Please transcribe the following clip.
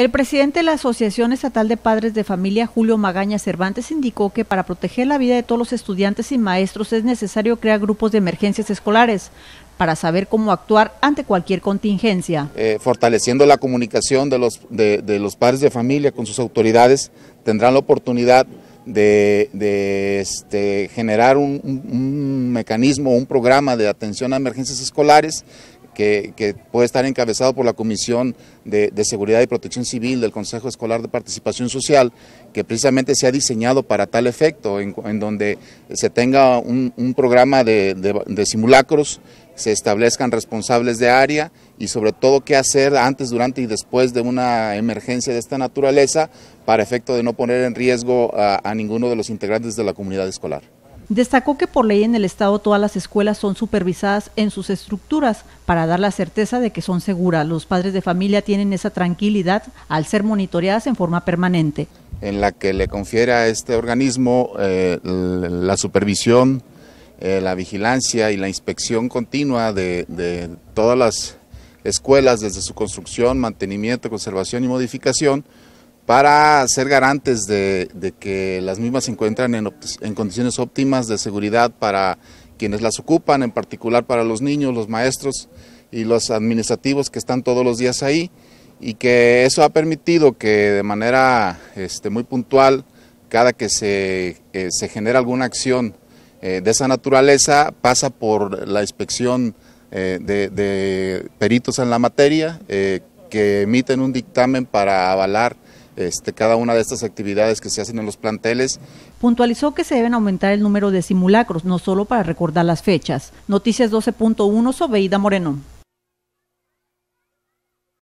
El presidente de la Asociación Estatal de Padres de Familia, Julio Magaña Cervantes, indicó que para proteger la vida de todos los estudiantes y maestros es necesario crear grupos de emergencias escolares para saber cómo actuar ante cualquier contingencia. Eh, fortaleciendo la comunicación de los, de, los padres de familia con sus autoridades, tendrán la oportunidad de, este, generar un, mecanismo, un programa de atención a emergencias escolares que, puede estar encabezado por la Comisión de, Seguridad y Protección Civil del Consejo Escolar de Participación Social, que precisamente se ha diseñado para tal efecto, en, donde se tenga un, programa de, simulacros, se establezcan responsables de área y sobre todo qué hacer antes, durante y después de una emergencia de esta naturaleza para efecto de no poner en riesgo a ninguno de los integrantes de la comunidad escolar. Destacó que por ley en el Estado todas las escuelas son supervisadas en sus estructuras para dar la certeza de que son seguras. Los padres de familia tienen esa tranquilidad al ser monitoreadas en forma permanente. En la que le confiere a este organismo eh, la supervisión, eh, la vigilancia y la inspección continua de todas las escuelas desde su construcción, mantenimiento, conservación y modificación para ser garantes de, que las mismas se encuentran en, condiciones óptimas de seguridad para quienes las ocupan, en particular para los niños, los maestros y los administrativos que están todos los días ahí, y que eso ha permitido que de manera este, muy puntual, cada que se, eh, genera alguna acción eh, de esa naturaleza, pasa por la inspección eh, de, de, peritos en la materia, que emiten un dictamen para avalar este, cada una de estas actividades que se hacen en los planteles. Puntualizó que se deben aumentar el número de simulacros, no solo para recordar las fechas. Noticias 12.1, Sobeida Moreno.